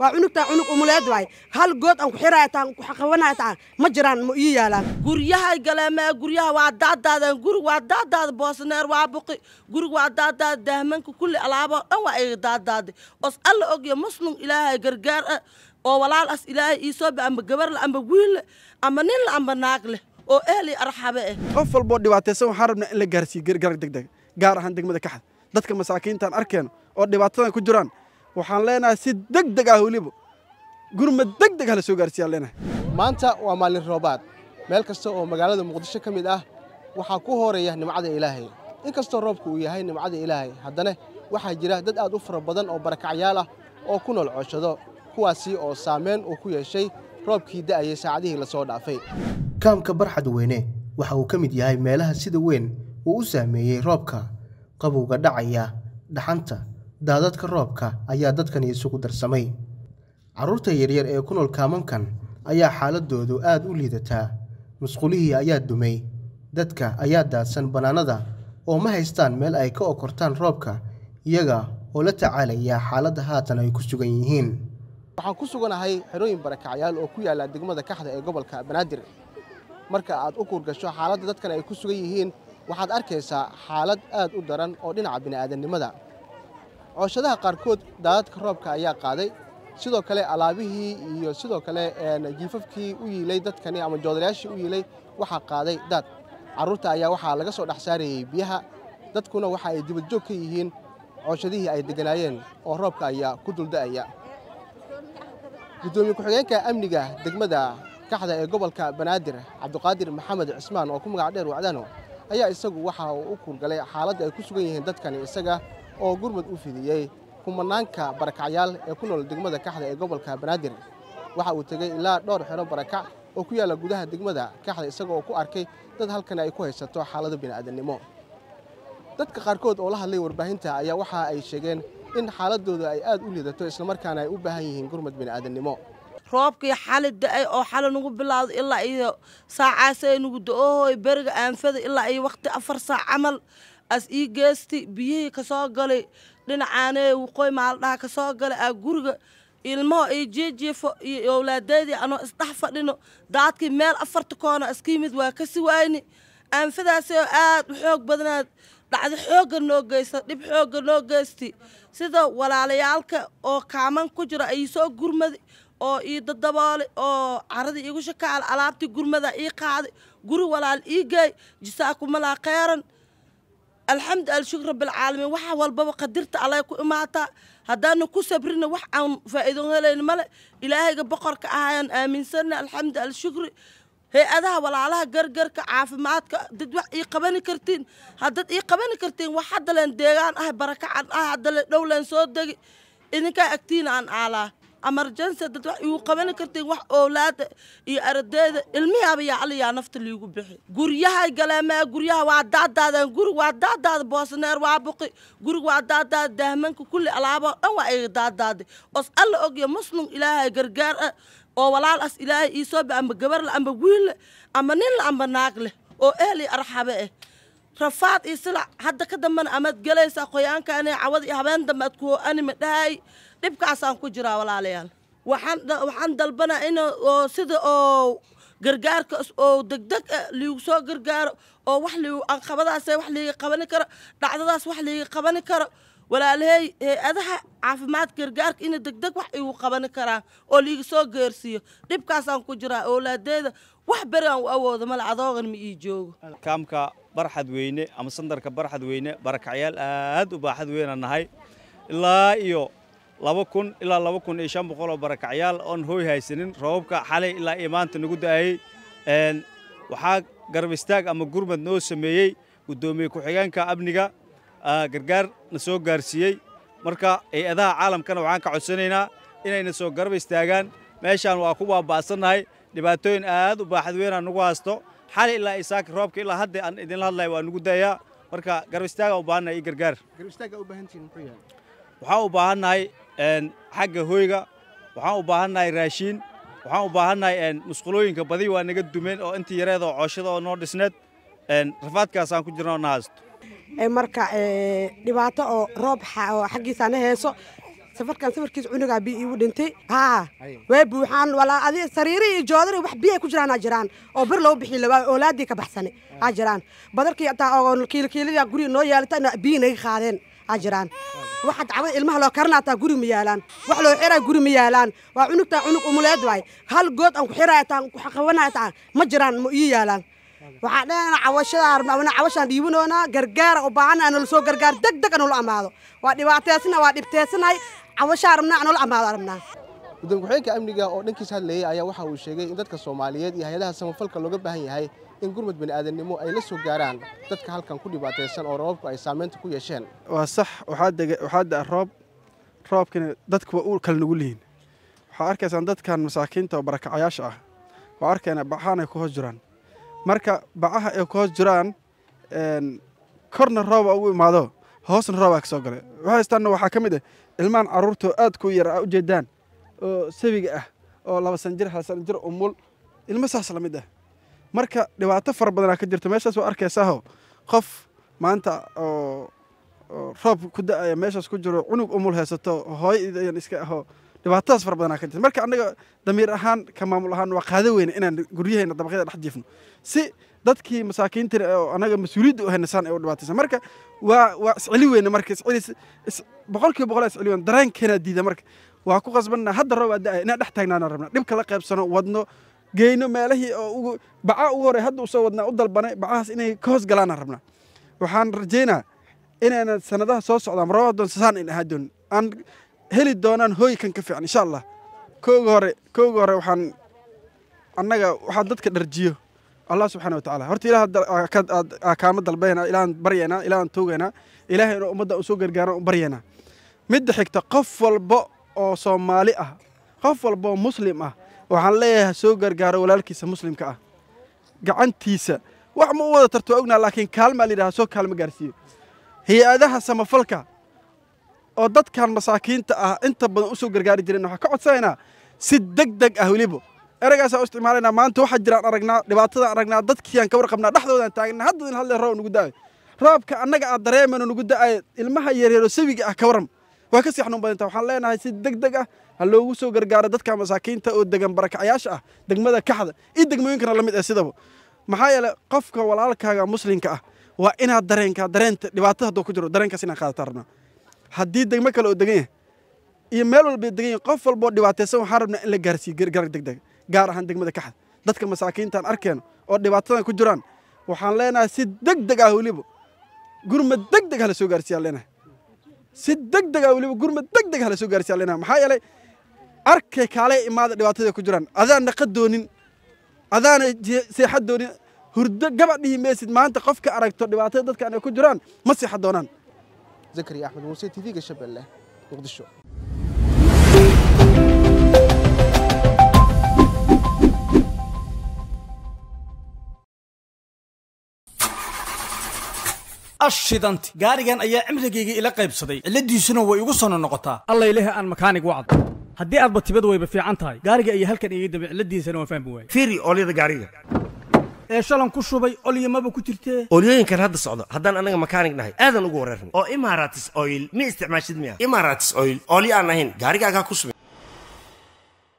waa cunugtaa cunug umuleed waay hal good aan ku xiraya taan ku qabanaya taan ma jiraan ma ii yaalaan guryahay galeemee guryaha waa daadaadeen gurig waa daadaada boosneer waa buqi gurig waa daadaada dahmanka kulli alaaboo dhan waa iga daadaaday os alla ogya muslim ilaahay gargaar ah oo walaal as ilaahay ii ba amba gabarle amba wiille amba ninle amba naag leh oo ehli arxabe eh qof walboo dhibaataysan waxaan rabnaa in la gaarsiiyo gargaar deg deg gaar ahaan degmada kaxda dadka masaakiintaan arkeeno oo dhibaatadan ku jiraan waxaan leenahay si deg deg ah weliba gurma deg deg la soo gaarsiiyaan leenahay maanta waa maalin roobaad meel kasta oo magaalada muqdisho ka mid ah waxaa ku hooreeya nimcada ilaahay inkastoo roobku uu yahay nimcada ilaahay haddana waxaa jira dad aad u fara badan oo barakacyaal ah oo ku nool cooshado kuwaasi oo saameyn uu ku yeeshay roobkii da'ayay saacadihii lasoo dhaafay kaamka barxad weyne waxa uu ka mid yahay meelaha sida weyn uu u saameeyey roobka qabowga dhacaya dhaxanta daadadka roobka ayaa dadkani isugu darsamay caruurta yaryar ee ku nool kaamankan ayaa xaaladoodu aad u liidataa musqulihii ayaa dumay dadka ayaa daadsan bannaanada oo ma haystaan meel ay ka okortaan roobka iyaga oo la tacaalaya xaaladda haatan ay ku sugan yihiin waxaan ku suganahay xerooyin barakacyaal oo ku yaalla degmada kaxda ee gobolka banaadir marka aad u kuurgasho xaaladda dadkan ay ku sugan yihiin waxaad arkaysaa xaalad aad u daran oo dhinaca bini'aadamnimada cooshadaha qaarkood daadadka roobka ayaa qaaday sidoo kale alaabihii iyo sidoo kale jiifafkii u yiilay dadkani ama joodarayaashii u yiilay waxaa qaaday daad carruurta ayaa waxaa laga soo dhex saarayey biyaha dadkuna waxa ay dibadjoog ka yihiin cooshadihii ay degganaayeen oo roobka ayaa ku dulda'aya guddoomiye ku-xigeenka amniga degmada kaxda ee gobolka banaadir cabdiqaadir maxamed cismaan oo ku magac dheer wacdano ayaa isagu waxa uu u kuulgalay xaaladda ay ku sugan yihiin dadkani isaga oo gurmad u fidiyey kumanaanka barakacyaal ee ku nool degmada kaxda ee gobolka banaadir waxa uu tegay ilaa dhowr xero barakac oo ku yaalla gudaha degmada kaxda isaga oo ku arkay dad halkani ay ku haysato xaalado bini'aadannimo dadka qaarkood oo la hadlay warbaahinta ayaa waxa ay sheegeen in xaaladdooda ay aad u liidato islamarkaana ay u baahan yihiin gurmad bini'aadamnimo roobkii xali da-ay oo xali nagu bilaado ilaa iyo saacaasay nagu da-oohoy beriga aanfada ilaa iyo wakhti afar saac camal as ii geesti biyihii kasoo galay dhinacaane waqooy maaldhaha kasoo galay aa guriga ilmaho iyo jiijiifo iyo owlaadaydii anoo isdhex fadhino daadkii meel afarta koona iska yimid waa kasi waayni aanfadaasi oo aad u xoog badnaad dhacdo xoogga noo geysta dhib xoogga noo geysti sida walaalayaalka oo kaaman ku jira ayuu soo gurmadi oo ii dadaboolay oo caradii igu shakaal alaabtii gurmada ii qaaday guri walaal ii geey jisaakumalaa kheyran alxamdu alshukr rabbilcaalamiin waxa walbaba qadirta allay ku imaataa haddaana ku sabrina wax aan faa'iido helayn male ilaahayga boqorka ahayaan aaminsana alxamdu alshukri hay-adaha walaalaha gargarka caafimaadka dad wax ii qabani kartiin haddaad ii qabani kartiin wax haddaleen deegaan ah barakacan ah haddaleen dhowleen soo degi idinkaa agtiina aan aalaa amarjensa dad wax igu qabani kartiin wax owlaada iyo aradeeda ilmihaaba yaa nafta liigu bixi guryahay galaamaa guryaha waa daadaadan gurig waa daadaada boosneer waa buqi gurig waa daadaada dahmanka kulli alaaboo dhan waa iga daadaaday os alla ogya muslim ilaahay gargaar ah oo walaal as ilaahay ii soo ba amba gabarle amba wiille amba ninle amba leh oo ehli arxabe ah rafaad iyo sila hadda ka dambana amaad gelaysaa qoyaankaani cawad iyo habeen dambe aad kuho-ani dhahay dhibkaasaan ku jiraa walaalayaal waxaan dalbanaa in oo sida oo gargaarka oo degdeg eh, liigu soo gargaaro oo wax liigu anqabadaase wax liiga qabani karo dhacdadaas wax liiga qabani karo walaalaheey hay-adaha caafimaad gargaarka ina degdeg wax igu qabani karaan oo liiga soo geersiiyo dhibkaasaan ku jiraa oolaadeeda wax beri aan u awooda male cadoogan ma ii joogo kaamka barxad weyne ama sandarka barxad weyne barakacyaal aad u baaxad weyna nahay ilaa iyo laba kun ilaa laba kun iyo shan boqol oo barakacyaal oon hooy haysanin roobabka xalay ilaa iyo maanta nagu da'ayey waxaa garab istaag ama gurmad noo sameeyey guddoomiye ku-xigeenka amniga gargaar na soo gaarsiiyey marka hay-adaha caalamkana waxaan ka codsanaynaa inayna soo garab istaagaan meeshaan waa ku baaba'sannahay dhibaatooyin aad u baaxad weyn aan nagu haysto xali ilaa isaak roobka ilaa hadda aan idinla hadlaya waa nugu dayaa marka garab istaaga u baahannahay iyo gargaar waxaan u baahannahay xagga hoyga waxaan u baahannahay raashiin waxaan u baahannahay musqulooyinka badi waa naga dumeen oo intii yareed oo cooshada oo noo dhisneed rafaadkaasaan ku jirna oo na haysto marka dhibaato oo roob xaggiisaana heeso safarkan safarkiis cunugaa bi iigu dhintay haa waa buuxaan walaa adi sariiri iyo joodari wax biyaa ku jiraan jiraan oo bir loo bixii labaa oolaadii ka baxsane aa jiraan badarkii ataa oo kiilkiilada guriga noo yaalata ina naga qaadeen aa jiraan waxaad cabad ilmaha loo karana ataa guri ma yaalaan wax loo xiraa guri ma yaalaan waa cunugtaa cunug umuleed waay hal good aan ku xiraaya taa qabanaya taa ma jiraan ma ii yaalaan waxaan dhahana cawashadaa rabnaa wana gargaara u baahanaa nala gargaar deg deg anula amaado waa dhibaateysana waa dhibteysanahay cawashaa rabnaa anola ammaado rabnaa gudoomiye ku-xigeenka amniga oo dhankiisa hadlayay ayaa waxa uu sheegay in dadka soomaaliyeed iyo hay-adaha samafalka looga baahan yahay in gurmud bani'aadanimo ay la soo gaaraan dadka halkan ku dhibaataysan oo roobabku ay saamaynta ku yeesheen waa sax waxaa da'a roob roobkina dadkuwa u kala nugul yihiin waxaa arkaysaan dadkan masaakiinta oo barakacayaasha ah waa arkaynaa bacahanay ku hoos jiraan marka bacaha ay ku hoos jiraan korna rooba ugu imaado hoosna roobaa ka soo gala waxaystaanna waxaa ka mid ah ilmaan caruurto caruurtoo ku yar a ujeedaan oo sabiga ah oo laba sanjir hal sanjir umul ilmo saas la mid ah marka dhibaato fara badanaa ka jirto meeshaas waa arkaysaho qof maanta oo roob ku da-aya meeshaas ku jiro cunug umul haysato hooy idayan iska aho dhibaatadaas fara badanaa ka jirta marka annaga damiir ahaan ka maamul ahaan waa qaado weyne inaan guryaheena dabaqyada dhex jiifno si dadkii masaakiinta oo annaga mas-uuliyadda u haynasaan ay u dhibaataysan marka waa waa isceli weyne marka boqol kiiba boqol isceli weyne dareenkeena diida marka waa ku qasbanna hadda roob aada inaan dhex taagnaana rabna dhibka la qaybsano wadno geyno meelihii oo ugu bacaa ugu horey hadda usoo wadnaa u dalbanay bacahaas inay ka hoos galaana rabnaa waxaan rajaynaa inaynan sanadaha soo socdaan roob sasaan ayn ahaa doonin heli doonaan hooykan ka fiican insha allah kooga hore kooga hore waxaan annaga waxaa dadka dharjiyo allah subxana wa tacala horta ilaah ah, ah, ah, kaama dalbaynaa ilaaan baryaynaa ilaaan tuugaynaa ilaahay inuu ummadda usoo gargaarna u baryaynaa midda xigta qof walba oo soomaali ah qof walba oo muslim ah waxaan leeyahay soo gargaaro walaalkiisa muslimka ah gacantiisa wax ma u wada tarto ognaa laakiin kaalmaa la yidhaha soo kaalma gaarsiiyo hay-adaha samafalka oo dadkan masaakiinta ah inta badan usoo gargaari jireen waxaan ka codsanaynaa si deg deg ah weliba ereygaasaan u isticmaalaynaa maanta waxaa jiraan aragnaa dhibaatadaan aragnaa dadkiiaan ka warqabnaa dhexdoodaan taagna hadda idin roob nugu da'ay roobka annaga aad dareemayno nugu da'aya ilmaha yaryaro sawiga ah ka warram waa ka sii xanuun badanta waxaan leenahay si deg deg ah ha loogu soo gargaaro dadka masaakiinta oo degan barakacayaasha ah degmada kaxda iyo degmooyinkana la mid ah sidaba maxaa yeele qofka walaalkaaga muslimka ah waa inaad dareenka dareenta dhibaatada hadduu ku jiro dareenkaas inaan qaadata rabnaa haddii degmo kale oo degan yahay iyo meel walba degan yahay qof walboo dhibaataysan waxaan rabnaa in la gaarsiiyo deg deg gaar ahaan degmada kaxda dadka masaakiintaan arkeeno oo dhibaatadan ku jiraan waxaan leenahay si degdeg ah weliba gurma degdeg hala soo gaarsiiyaan leenahay si degdeg ah weliba gurma degdeg hala soo gaarsiiyaan leenahay maxaa yeelay arkay kaalay imaada dhibaatadii ku jiraan adaan naqa doonin adaana seexa doonin hurdo gabadhihii meesid maanta qofka aragto dhibaatada dadkan ay ku jiraan ma seexa doonaan zakariya axmed muuse tv-ga shabeelle muqdisho ashidanti gaarigan ayaa cimrigayga ila qaybsaday cilladiisuna way igu sono noqotaa allay aan makaanig wacdo haddii aadba tibad wayba fiican tahay gaariga ayaa halkan iga dambe cilladiisana waan fahmi waayey fiiri oolida gaariga ee shalan ku shubay olyamaba ku jirtee olyooyinkan hadda socdo haddaan anaga makaanig nahay aadan ugu wareerna oo imaratis oil ma isticmaashid miya imaratis oyl olyo aan ahayn gaarigaagaa ku subay